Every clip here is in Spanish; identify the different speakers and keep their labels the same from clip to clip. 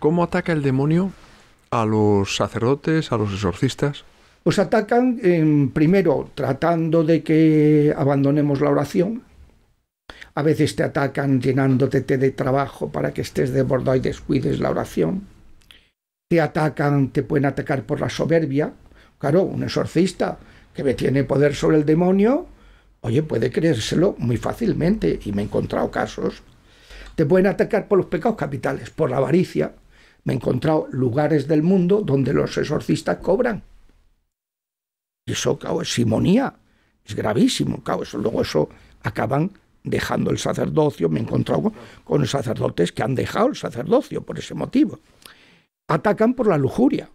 Speaker 1: ¿Cómo ataca el demonio a los sacerdotes, a los exorcistas? Pues atacan em, primero tratando de que abandonemos la oración. A veces te atacan llenándote de trabajo para que estés de bordo y descuides la oración. Te atacan, te pueden atacar por la soberbia. Claro, un exorcista que tiene poder sobre el demonio, oye, puede creérselo muy fácilmente. Y me he encontrado casos. Te pueden atacar por los pecados capitales, por la avaricia, me he encontrado lugares del mundo donde los exorcistas cobran. eso, caos, es simonía, es gravísimo, claro, luego eso acaban dejando el sacerdocio, me he encontrado con, sacerdotes que han dejado el sacerdocio por ese motivo. Atacan por la lujuria,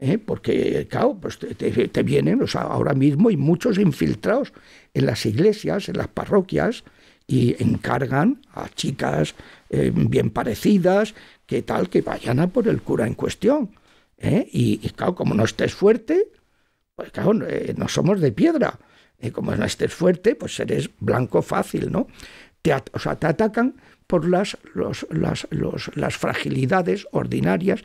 Speaker 1: ¿eh? porque, claro, pues te, vienen ahora mismo y muchos infiltrados en las iglesias, en las parroquias, y encargan a chicas eh, bien parecidas, que tal, que vayan a por el cura en cuestión. ¿eh? Y, claro, como no estés fuerte, pues claro, eh, no, somos de piedra. Y como no estés fuerte, pues eres blanco fácil, ¿no? Te, o sea, te atacan por las, las, fragilidades ordinarias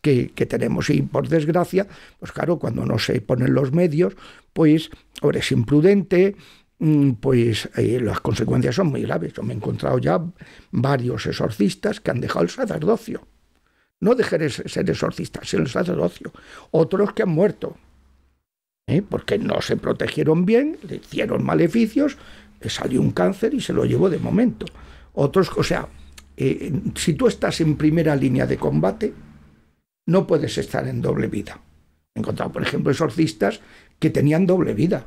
Speaker 1: que, tenemos. Y por desgracia, pues claro, cuando no se ponen los medios, pues eres imprudente, Mm, pues eh, las consecuencias son muy graves. Yo me he encontrado ya varios exorcistas que han dejado el sacerdocio. No dejar de ser exorcista, sino el sacerdocio. Otros que han muerto, ¿eh? porque no se protegieron bien, le hicieron maleficios, le salió un cáncer y se lo llevó de momento. Otros, o sea, eh, si tú estás en primera línea de combate, no puedes estar en doble vida. He encontrado, por ejemplo, exorcistas que tenían doble vida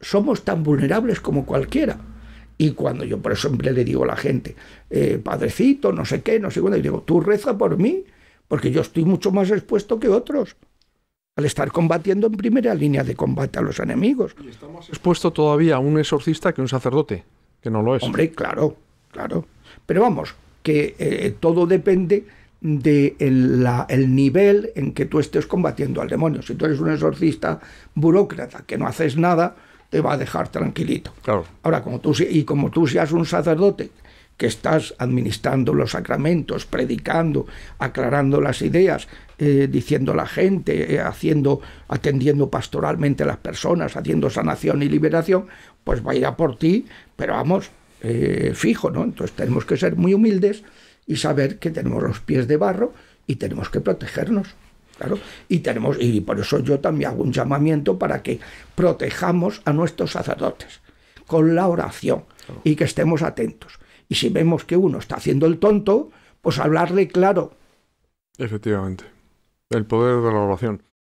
Speaker 1: somos tan vulnerables como cualquiera. Y cuando yo por ejemplo le digo a la gente, eh, padrecito, no sé qué, no sé cuándo, y digo, tú reza por mí, porque yo estoy mucho más expuesto que otros al estar combatiendo en primera línea de combate a los enemigos. Y está más expuesto todavía a un exorcista que un sacerdote, que no lo es. Hombre, claro, claro. Pero vamos, que eh, todo depende de el nivel en que tú estés combatiendo al demonio. Si tú eres un exorcista burócrata que no haces nada, te va a dejar tranquilito. Claro. Ahora, como tú, y como tú seas un sacerdote que estás administrando los sacramentos, predicando, aclarando las ideas, eh, diciendo a la gente, eh, haciendo, atendiendo pastoralmente a las personas, haciendo sanación y liberación, pues va a ir a por ti, pero vamos, eh, fijo, ¿no? Entonces tenemos que ser muy humildes y saber que tenemos los pies de barro y tenemos que protegernos y tenemos, y por eso yo también hago un llamamiento para que protejamos a nuestros sacerdotes con la oración y que estemos atentos. Y si vemos que uno está haciendo el tonto, pues hablarle claro. Efectivamente. El poder de la oración.